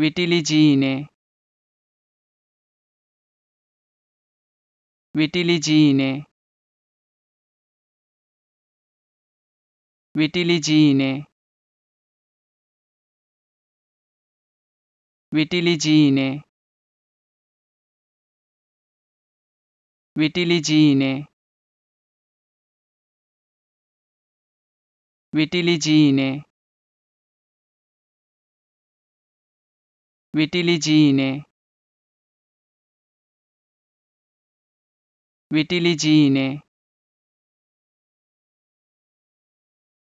Vitiligine Vitiligine Vitiligine Vitiligine Vitiligine Vitiligine Vitiligine Vitiligine